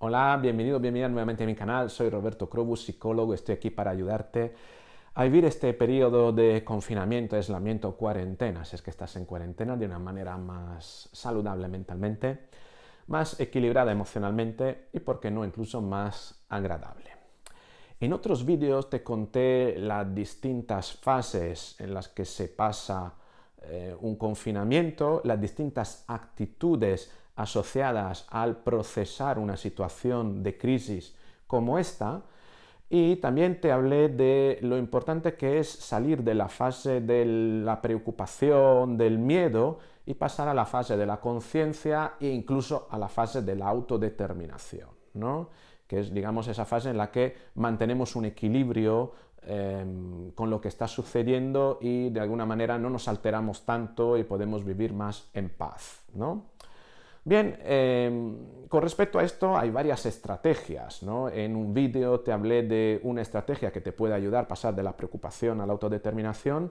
Hola, bienvenido, bienvenida nuevamente a mi canal. Soy Roberto Crobus, psicólogo. Estoy aquí para ayudarte a vivir este periodo de confinamiento, aislamiento, cuarentena, si es que estás en cuarentena, de una manera más saludable mentalmente, más equilibrada emocionalmente y, por qué no, incluso más agradable. En otros vídeos te conté las distintas fases en las que se pasa eh, un confinamiento, las distintas actitudes asociadas al procesar una situación de crisis como esta. Y también te hablé de lo importante que es salir de la fase de la preocupación, del miedo, y pasar a la fase de la conciencia e incluso a la fase de la autodeterminación, que es, digamos, esa fase en la que mantenemos un equilibrio em, con lo que está sucediendo y de alguna manera no nos alteramos tanto y podemos vivir más en paz. ¿no? Bien, em, con respecto a esto hay varias estrategias. ¿no? En un vídeo te hablé de una estrategia que te puede ayudar a pasar de la preocupación a la autodeterminación,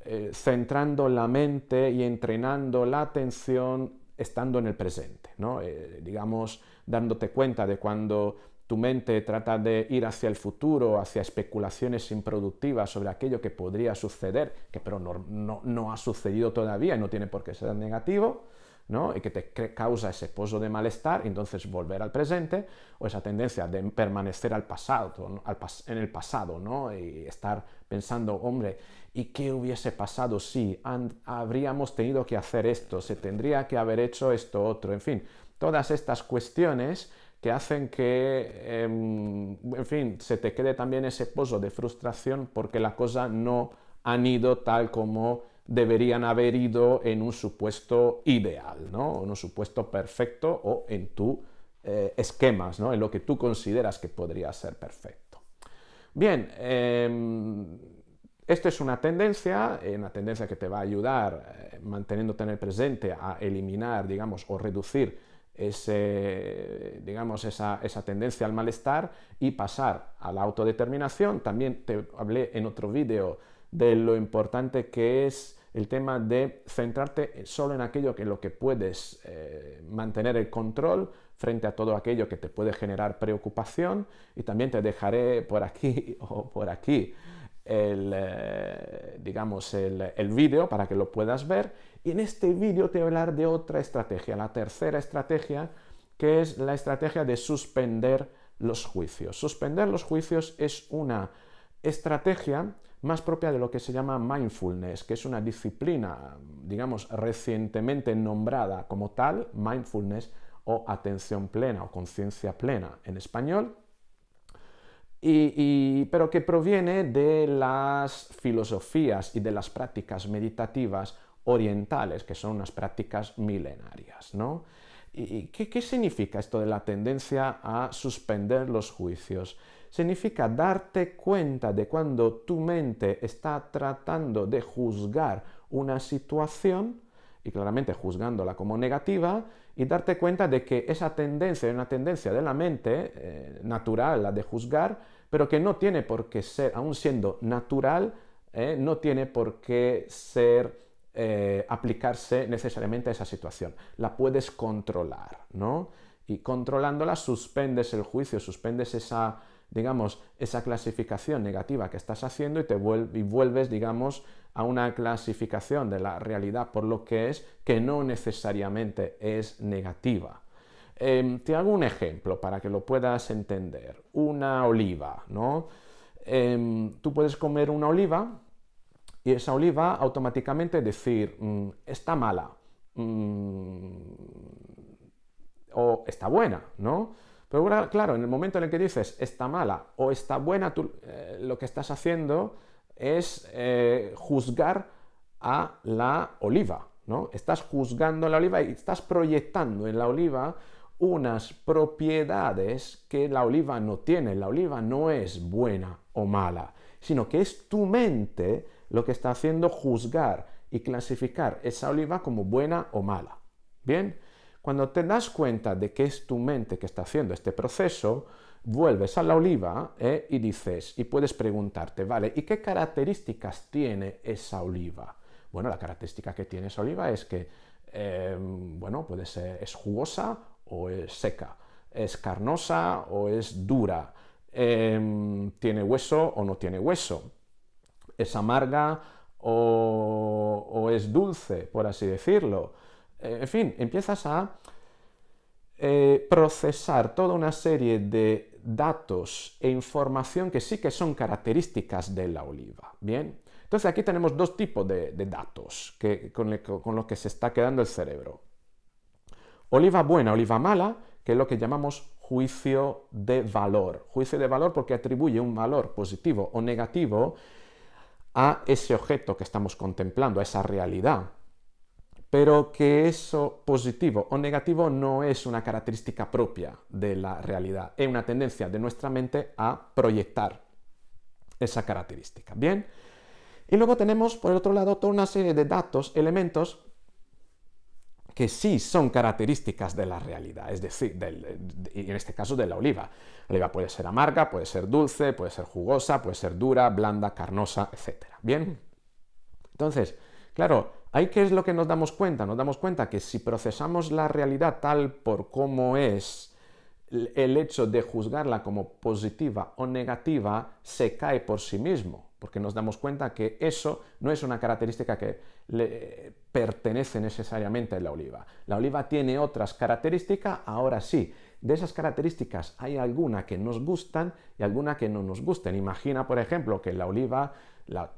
eh, centrando la mente y entrenando la atención estando en el presente. ¿no? Eh, digamos, dándote cuenta de cuando tu mente trata de ir hacia el futuro, hacia especulaciones improductivas sobre aquello que podría suceder, que pero no ha sucedido todavía y no tiene por qué ser negativo y que te causa ese pozo de malestar, entonces volver al presente o esa tendencia de permanecer al pasado, en el pasado ¿no? y estar pensando, hombre, ¿y qué hubiese pasado si habríamos tenido que hacer esto, se tendría que haber hecho esto otro, en fin, todas estas cuestiones que hacen que, em, en fin, se te quede también ese pozo de frustración porque la cosa no han ido tal como deberían haber ido en un supuesto ideal, ¿no? En un supuesto perfecto o en tu eh, esquemas, ¿no? En lo que tú consideras que podría ser perfecto. Bien, eh, esto es una tendencia, eh, una tendencia que te va a ayudar, eh, manteniéndote en el presente, a eliminar, digamos, o reducir ese, digamos, esa, esa, tendencia al malestar y pasar a la autodeterminación. También te hablé en otro vídeo de lo importante que es el tema de centrarte solo en aquello que en lo que puedes eh, mantener el control frente a todo aquello que te puede generar preocupación y también te dejaré por aquí o por aquí el, eh, digamos, el, el vídeo para que lo puedas ver y en este vídeo te voy a hablar de otra estrategia, la tercera estrategia que es la estrategia de suspender los juicios. Suspender los juicios es una estrategia más propia de lo que se llama mindfulness, que es una disciplina, digamos, recientemente nombrada como tal, mindfulness o atención plena o conciencia plena en español, y, pero que proviene de las filosofías y de las prácticas meditativas orientales, que son unas prácticas milenarias, ¿no? qué significa esto de la tendencia a suspender los juicios? significa darte cuenta de cuando tu mente está tratando de juzgar una situación y claramente juzgándola como negativa y darte cuenta de que esa tendencia es una tendencia de la mente eh, natural, la de juzgar, pero que no tiene por qué ser, aún siendo natural, eh, no tiene por qué ser eh, aplicarse necesariamente a esa situación. La puedes controlar, ¿no? Y controlándola suspendes el juicio, suspendes esa digamos, esa clasificación negativa que estás haciendo y te vuelves, digamos, a una clasificación de la realidad por lo que es, que no necesariamente es negativa. Em, te hago un ejemplo para que lo puedas entender. Una oliva, ¿no? Em, tú puedes comer una oliva y esa oliva automáticamente decir, mm, está mala, mm, o está buena, ¿no? Pero claro, en el momento en el que dices está mala o está buena, eh, lo que estás haciendo es eh, juzgar a la oliva, ¿no? Estás juzgando la oliva y estás proyectando en la oliva unas propiedades que la oliva no tiene. La oliva no es buena o mala, sino que es tu mente lo que está haciendo juzgar y clasificar esa oliva como buena o mala. ¿Bien? Cuando te das cuenta de que es tu mente que está haciendo este proceso, vuelves a la oliva eh, y dices, y puedes preguntarte, vale, ¿y qué características tiene esa oliva? Bueno, la característica que tiene esa oliva es que, em, bueno, puede ser, es jugosa o es seca, es carnosa o es dura, em, tiene hueso o no tiene hueso, es amarga o es dulce, por así decirlo. Eh, en fin, empiezas a eh, procesar toda una serie de datos e información que sí que son características de la oliva. Bien, entonces aquí tenemos dos tipos de, datos con, con los que se está quedando el cerebro. Oliva buena, oliva mala, que es lo que llamamos juicio de valor. Juicio de valor porque atribuye un valor positivo o negativo a ese objeto que estamos contemplando, a esa realidad pero que eso positivo o negativo no es una característica propia de la realidad, es una tendencia de nuestra mente a proyectar esa característica. Bien, y luego tenemos por el otro lado toda una serie de datos, elementos que sí son características de la realidad, es decir, en este caso de la oliva. La oliva puede ser amarga, puede ser dulce, puede ser jugosa, puede ser dura, blanda, carnosa, etc. Bien, entonces, claro, Ahí qué es lo que nos damos cuenta? Nos damos cuenta que si procesamos la realidad tal por como es, el hecho de juzgarla como positiva o negativa se cae por sí mismo, porque nos damos cuenta que eso no es una característica que le eh, pertenece necesariamente a la oliva. La oliva tiene otras características, ahora sí, de esas características hay alguna que nos gustan y alguna que no nos gusten. Imagina, por ejemplo, que la oliva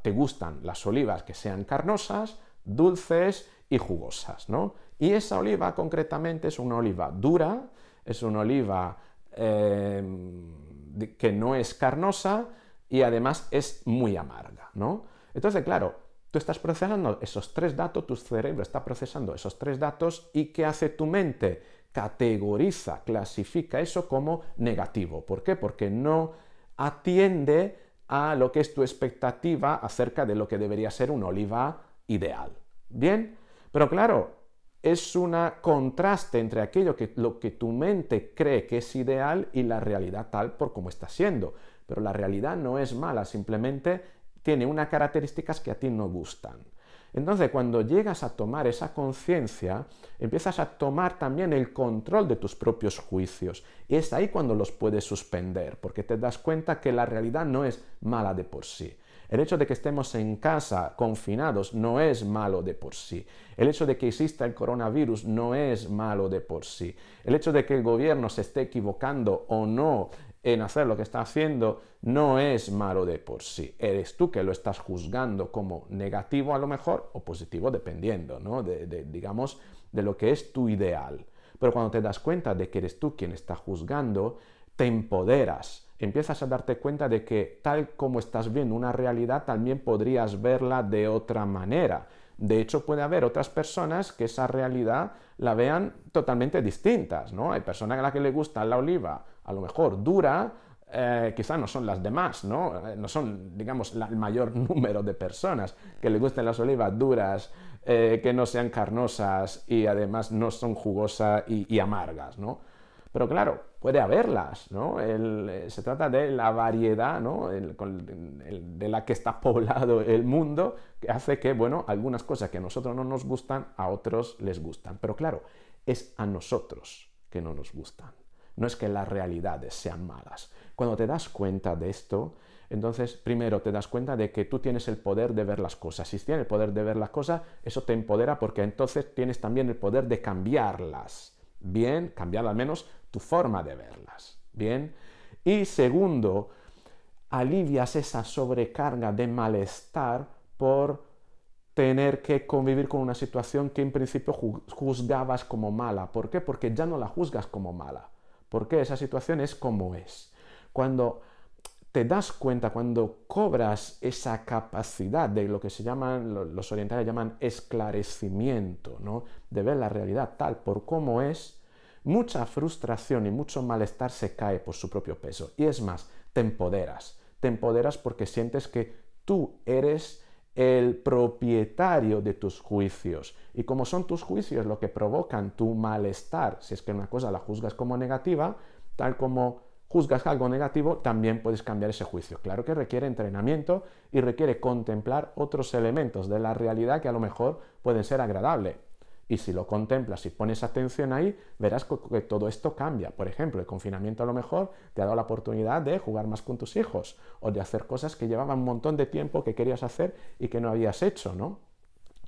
te gustan las olivas que sean carnosas, dulces y jugosas, ¿no? Y esa oliva concretamente es una oliva dura, es una oliva em, que no es carnosa y además es muy amarga, ¿no? Entonces, claro, tú estás procesando esos tres datos, tu cerebro está procesando esos tres datos y ¿qué hace tu mente? Categoriza, clasifica eso como negativo. ¿Por qué? Porque no atiende a lo que es tu expectativa acerca de lo que debería ser una oliva ideal. Bien, pero claro, es un contraste entre aquello que lo que tu mente cree que es ideal y la realidad tal por como está siendo. Pero la realidad no es mala, simplemente tiene unas características que a ti no gustan. Entonces, cuando llegas a tomar esa conciencia, empiezas a tomar también el control de tus propios juicios. Y es ahí cuando los puedes suspender, porque te das cuenta que la realidad no es mala de por sí. El hecho de que estemos en casa confinados no es malo de por sí. El hecho de que exista el coronavirus no es malo de por sí. El hecho de que el gobierno se esté equivocando o no en hacer lo que está haciendo no es malo de por sí. Eres tú que lo estás juzgando como negativo a lo mejor o positivo dependiendo, digamos, de lo que es tu ideal. Pero cuando te das cuenta de que eres tú quien está juzgando, te empoderas, empiezas a darte cuenta de que tal como estás viendo una realidad, también podrías verla de otra manera. De hecho, puede haber otras personas que esa realidad la vean totalmente distintas, ¿no? Hay personas a las que le gusta la oliva, a lo mejor dura, eh, quizás no son las demás, ¿no? Eh, no son, digamos, el mayor número de personas que le gusten las olivas duras, eh, que no sean carnosas y además no son jugosas y, y amargas, ¿no? Pero claro, puede haberlas, ¿no? Eh, se trata de la variedad, ¿no? de la que está poblado el mundo, que hace que, bueno, algunas cosas que a nosotros no nos gustan, a otros les gustan. Pero claro, es a nosotros que no nos gustan. No es que las realidades sean malas. Cuando te das cuenta de esto, entonces, primero, te das cuenta de que tú tienes el poder de ver las cosas. Si tienes el poder de ver las cosas, eso te empodera porque entonces tienes también el poder de cambiarlas. Bien, cambiarlas al menos tu forma de verlas. Bien. Y segundo, alivias esa sobrecarga de malestar por tener que convivir con una situación que en principio juzgabas como mala. ¿Por qué? Porque ya no la juzgas como mala. Porque esa situación es como es. Cuando te das cuenta, cuando cobras esa capacidad de lo que se llaman, los orientales llaman esclarecimiento, De ver la realidad tal por cómo es, mucha frustración y mucho malestar se cae por su propio peso. Y es más, te empoderas. Te empoderas porque sientes que tú eres el propietario de tus juicios. Y como son tus juicios lo que provocan tu malestar, si es que una cosa la juzgas como negativa, tal como juzgas algo negativo, también puedes cambiar ese juicio. Claro que requiere entrenamiento y requiere contemplar otros elementos de la realidad que a lo mejor pueden ser agradables. Y si lo contemplas y pones atención ahí, verás que todo esto cambia. Por ejemplo, el confinamiento a lo mejor te ha dado la oportunidad de jugar más con tus hijos o de hacer cosas que llevaban un montón de tiempo que querías hacer y que no habías hecho, ¿no?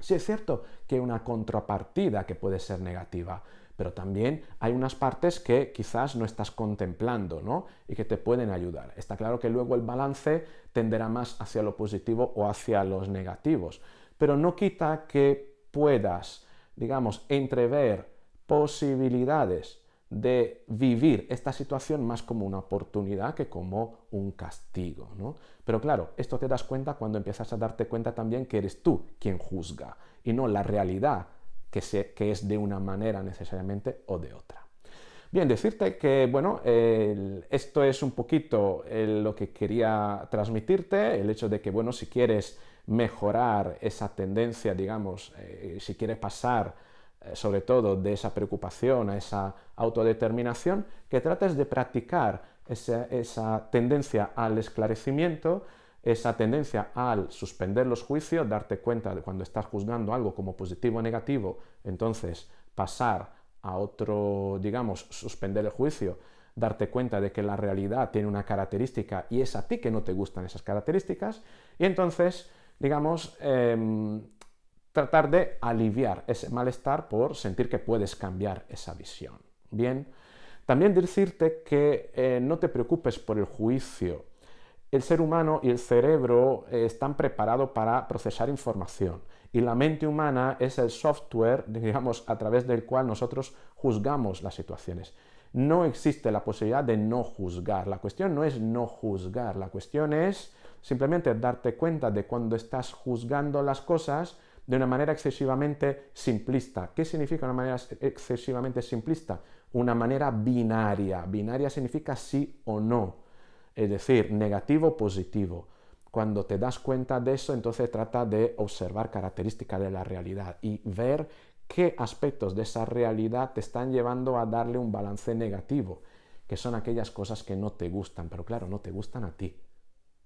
Sí es cierto que hay una contrapartida que puede ser negativa, pero también hay unas partes que quizás no estás contemplando, ¿no? Y que te pueden ayudar. Está claro que luego el balance tenderá más hacia lo positivo o hacia los negativos, pero no quita que puedas digamos, entrever posibilidades de vivir esta situación más como una oportunidad que como un castigo. ¿no? Pero claro, esto te das cuenta cuando empiezas a darte cuenta también que eres tú quien juzga y no la realidad que, se, que es de una manera necesariamente o de otra. Bien, decirte que, bueno, esto es un poquito eh, lo que quería transmitirte, el hecho de que, bueno, si quieres mejorar esa tendencia, digamos, eh, si quieres pasar eh, sobre todo de esa preocupación a esa autodeterminación, que trates de practicar esa, esa tendencia al esclarecimiento, esa tendencia al suspender los juicios, darte cuenta de cuando estás juzgando algo como positivo o negativo, entonces pasar a otro, digamos, suspender el juicio, darte cuenta de que la realidad tiene una característica y es a ti que no te gustan esas características, y entonces digamos, em, tratar de aliviar ese malestar por sentir que puedes cambiar esa visión. Bien, también decirte que eh, no te preocupes por el juicio. El ser humano y el cerebro eh, están preparados para procesar información y la mente humana es el software, digamos, a través del cual nosotros juzgamos las situaciones. No existe la posibilidad de no juzgar. La cuestión no es no juzgar, la cuestión es simplemente darte cuenta de cuando estás juzgando las cosas de una manera excesivamente simplista. ¿Qué significa una manera excesivamente simplista? Una manera binaria. Binaria significa sí o no, es decir, negativo o positivo. Cuando te das cuenta de eso, entonces trata de observar características de la realidad y ver qué aspectos de esa realidad te están llevando a darle un balance negativo, que son aquellas cosas que no te gustan, pero claro, no te gustan a ti.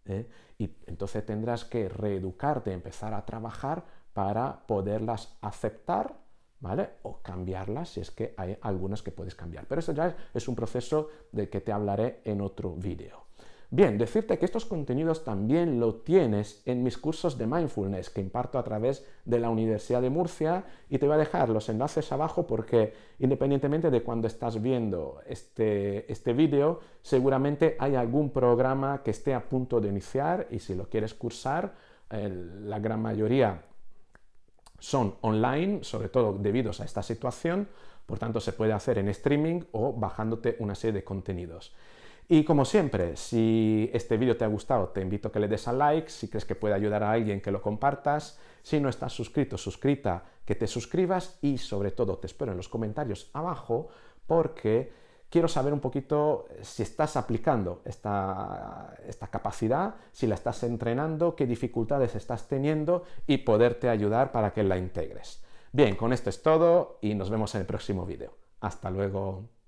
¿eh? Y entonces tendrás que reeducarte, empezar a trabajar para poderlas aceptar, ¿vale? O cambiarlas si es que hay algunas que puedes cambiar. Pero eso ya es un proceso del que te hablaré en otro vídeo. Bien, decirte que estos contenidos también lo tienes en mis cursos de mindfulness que imparto a través de la Universidad de Murcia y te voy a dejar los enlaces abajo porque independientemente de cuando estás viendo este, este vídeo, seguramente hay algún programa que esté a punto de iniciar y si lo quieres cursar, la gran mayoría son online, sobre todo debido a esta situación, por tanto se puede hacer en streaming o bajándote una serie de contenidos. Y como siempre, si este vídeo te ha gustado, te invito a que le des a like, si crees que puede ayudar a alguien, que lo compartas. Si no estás suscrito, suscrita, que te suscribas y sobre todo te espero en los comentarios abajo porque quiero saber un poquito si estás aplicando esta, esta capacidad, si la estás entrenando, qué dificultades estás teniendo y poderte ayudar para que la integres. Bien, con esto es todo y nos vemos en el próximo vídeo. Hasta luego.